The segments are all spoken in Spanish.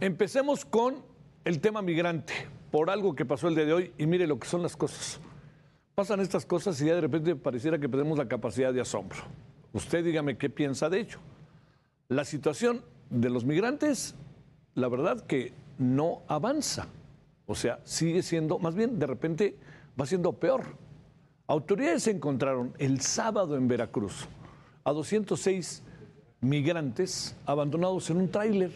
Empecemos con el tema migrante, por algo que pasó el día de hoy, y mire lo que son las cosas. Pasan estas cosas y ya de repente pareciera que perdemos la capacidad de asombro. Usted dígame qué piensa de ello. La situación de los migrantes, la verdad que no avanza. O sea, sigue siendo, más bien de repente va siendo peor. Autoridades encontraron el sábado en Veracruz a 206 migrantes abandonados en un tráiler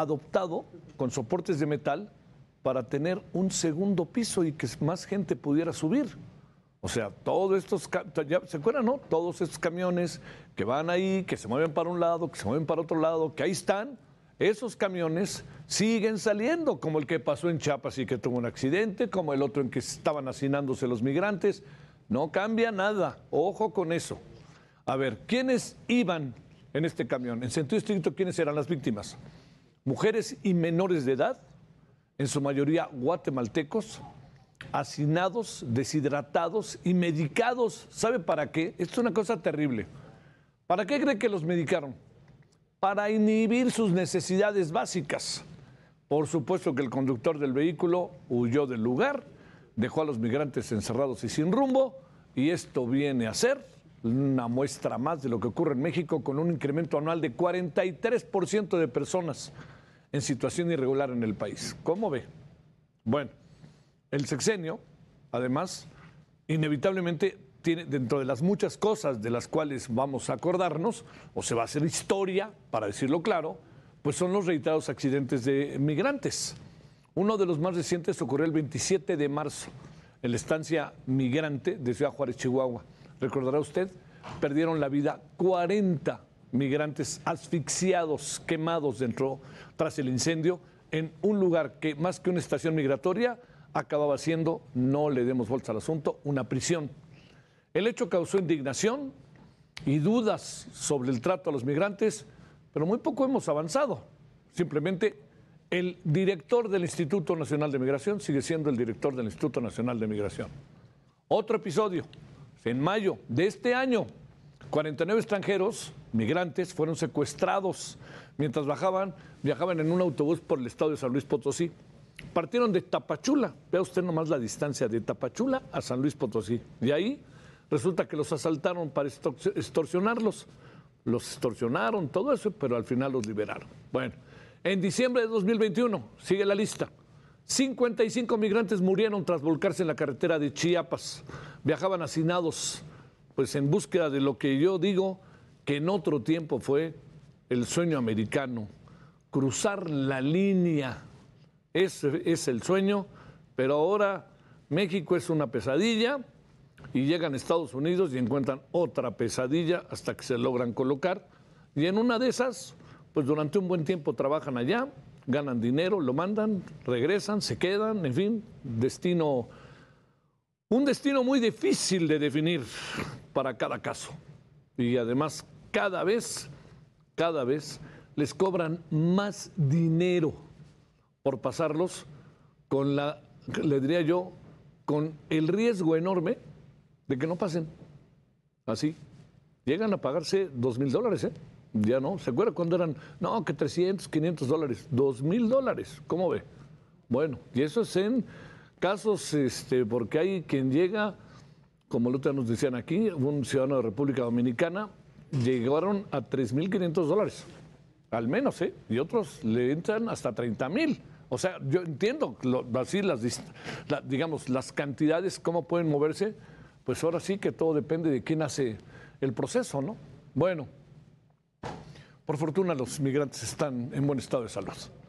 adoptado con soportes de metal para tener un segundo piso y que más gente pudiera subir. O sea, todos estos, ¿se acuerdan, no? Todos estos camiones que van ahí, que se mueven para un lado, que se mueven para otro lado, que ahí están, esos camiones siguen saliendo, como el que pasó en Chiapas y que tuvo un accidente, como el otro en que estaban hacinándose los migrantes. No cambia nada, ojo con eso. A ver, ¿quiénes iban en este camión? En sentido estricto, ¿quiénes eran las víctimas? mujeres y menores de edad, en su mayoría guatemaltecos, hacinados, deshidratados y medicados. ¿Sabe para qué? Esto es una cosa terrible. ¿Para qué cree que los medicaron? Para inhibir sus necesidades básicas. Por supuesto que el conductor del vehículo huyó del lugar, dejó a los migrantes encerrados y sin rumbo, y esto viene a ser una muestra más de lo que ocurre en México con un incremento anual de 43% de personas en situación irregular en el país. ¿Cómo ve? Bueno, el sexenio, además, inevitablemente tiene dentro de las muchas cosas de las cuales vamos a acordarnos, o se va a hacer historia, para decirlo claro, pues son los reiterados accidentes de migrantes. Uno de los más recientes ocurrió el 27 de marzo en la estancia migrante de Ciudad Juárez, Chihuahua. Recordará usted, perdieron la vida 40 migrantes asfixiados, quemados dentro, tras el incendio, en un lugar que más que una estación migratoria acababa siendo, no le demos vuelta al asunto, una prisión. El hecho causó indignación y dudas sobre el trato a los migrantes, pero muy poco hemos avanzado. Simplemente el director del Instituto Nacional de Migración sigue siendo el director del Instituto Nacional de Migración. Otro episodio, en mayo de este año, 49 extranjeros, migrantes, fueron secuestrados mientras bajaban, viajaban en un autobús por el estado de San Luis Potosí. Partieron de Tapachula, vea usted nomás la distancia de Tapachula a San Luis Potosí. De ahí resulta que los asaltaron para extorsionarlos. Los extorsionaron, todo eso, pero al final los liberaron. Bueno, en diciembre de 2021, sigue la lista. 55 migrantes murieron tras volcarse en la carretera de Chiapas. Viajaban hacinados pues en búsqueda de lo que yo digo que en otro tiempo fue el sueño americano, cruzar la línea. Ese es el sueño, pero ahora México es una pesadilla y llegan a Estados Unidos y encuentran otra pesadilla hasta que se logran colocar. Y en una de esas, pues durante un buen tiempo trabajan allá, ganan dinero, lo mandan, regresan, se quedan, en fin, destino un destino muy difícil de definir para cada caso. Y además cada vez, cada vez les cobran más dinero por pasarlos con la, le diría yo, con el riesgo enorme de que no pasen. Así. Llegan a pagarse dos mil dólares, ¿eh? Ya no. ¿Se acuerda cuando eran, no, que 300, 500 dólares? Dos mil dólares. ¿Cómo ve? Bueno, y eso es en Casos, este, porque hay quien llega, como que nos decían aquí, un ciudadano de República Dominicana, llegaron a 3.500 dólares, al menos, ¿eh? Y otros le entran hasta 30.000. O sea, yo entiendo así las, digamos, las cantidades, cómo pueden moverse, pues ahora sí que todo depende de quién hace el proceso, ¿no? Bueno, por fortuna los migrantes están en buen estado de salud.